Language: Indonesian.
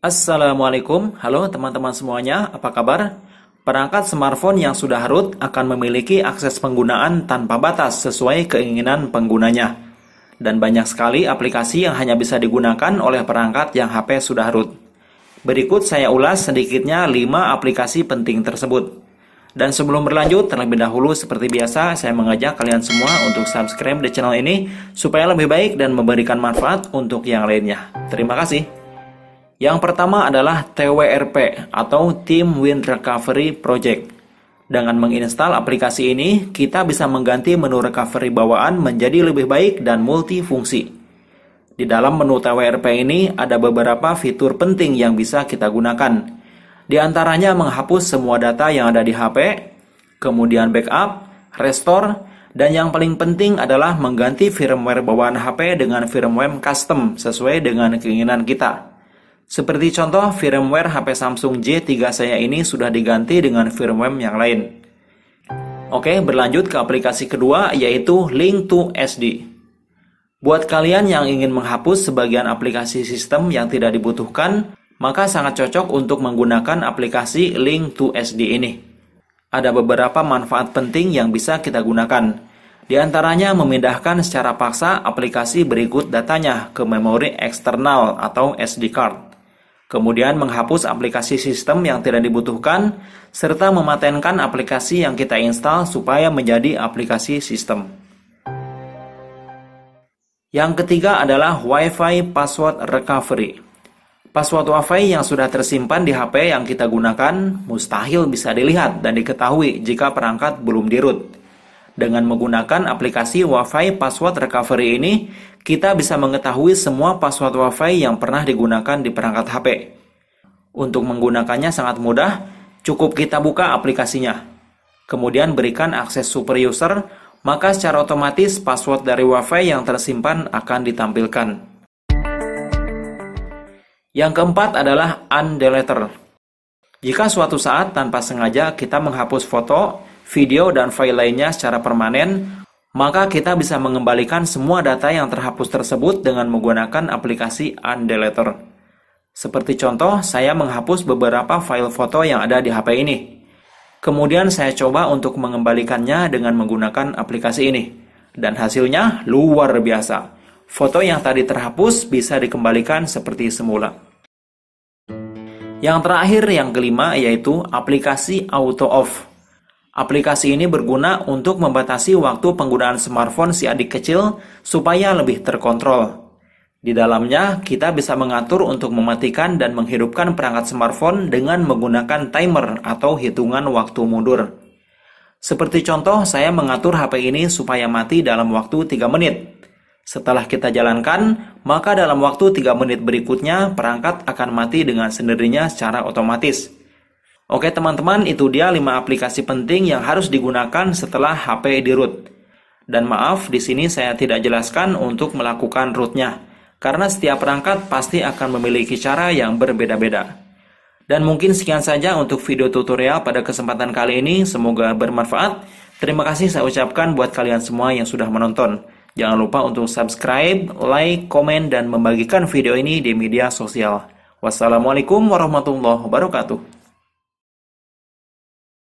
Assalamualaikum, halo teman-teman semuanya, apa kabar? Perangkat smartphone yang sudah root akan memiliki akses penggunaan tanpa batas sesuai keinginan penggunanya. Dan banyak sekali aplikasi yang hanya bisa digunakan oleh perangkat yang HP sudah root. Berikut saya ulas sedikitnya 5 aplikasi penting tersebut. Dan sebelum berlanjut, terlebih dahulu seperti biasa, saya mengajak kalian semua untuk subscribe di channel ini supaya lebih baik dan memberikan manfaat untuk yang lainnya. Terima kasih. Yang pertama adalah TWRP atau Team Wind Recovery Project. Dengan menginstal aplikasi ini, kita bisa mengganti menu recovery bawaan menjadi lebih baik dan multifungsi. Di dalam menu TWRP ini ada beberapa fitur penting yang bisa kita gunakan. Di antaranya menghapus semua data yang ada di HP, kemudian backup, restore, dan yang paling penting adalah mengganti firmware bawaan HP dengan firmware custom sesuai dengan keinginan kita. Seperti contoh, firmware HP Samsung J3 saya ini sudah diganti dengan firmware yang lain. Oke, berlanjut ke aplikasi kedua yaitu Link to SD. Buat kalian yang ingin menghapus sebagian aplikasi sistem yang tidak dibutuhkan, maka sangat cocok untuk menggunakan aplikasi Link to SD ini. Ada beberapa manfaat penting yang bisa kita gunakan. Di antaranya memindahkan secara paksa aplikasi berikut datanya ke memori eksternal atau SD card kemudian menghapus aplikasi sistem yang tidak dibutuhkan, serta mematenkan aplikasi yang kita install supaya menjadi aplikasi sistem. Yang ketiga adalah Wi-Fi Password Recovery. Password Wi-Fi yang sudah tersimpan di HP yang kita gunakan mustahil bisa dilihat dan diketahui jika perangkat belum di root. Dengan menggunakan aplikasi Wi-Fi Password Recovery ini, kita bisa mengetahui semua password Wi-Fi yang pernah digunakan di perangkat HP. Untuk menggunakannya sangat mudah, cukup kita buka aplikasinya. Kemudian berikan akses super user, maka secara otomatis password dari Wi-Fi yang tersimpan akan ditampilkan. Yang keempat adalah undeleter. Jika suatu saat tanpa sengaja kita menghapus foto, video, dan file lainnya secara permanen, maka kita bisa mengembalikan semua data yang terhapus tersebut dengan menggunakan aplikasi Undeleter. Seperti contoh, saya menghapus beberapa file foto yang ada di HP ini. Kemudian saya coba untuk mengembalikannya dengan menggunakan aplikasi ini. Dan hasilnya luar biasa. Foto yang tadi terhapus bisa dikembalikan seperti semula. Yang terakhir yang kelima yaitu aplikasi auto off. Aplikasi ini berguna untuk membatasi waktu penggunaan smartphone si adik kecil supaya lebih terkontrol. Di dalamnya, kita bisa mengatur untuk mematikan dan menghidupkan perangkat smartphone dengan menggunakan timer atau hitungan waktu mundur. Seperti contoh, saya mengatur HP ini supaya mati dalam waktu 3 menit. Setelah kita jalankan, maka dalam waktu 3 menit berikutnya perangkat akan mati dengan sendirinya secara otomatis. Oke teman-teman, itu dia 5 aplikasi penting yang harus digunakan setelah HP di root. Dan maaf, di sini saya tidak jelaskan untuk melakukan rootnya, karena setiap perangkat pasti akan memiliki cara yang berbeda-beda. Dan mungkin sekian saja untuk video tutorial pada kesempatan kali ini, semoga bermanfaat. Terima kasih saya ucapkan buat kalian semua yang sudah menonton. Jangan lupa untuk subscribe, like, komen, dan membagikan video ini di media sosial. Wassalamualaikum warahmatullahi wabarakatuh.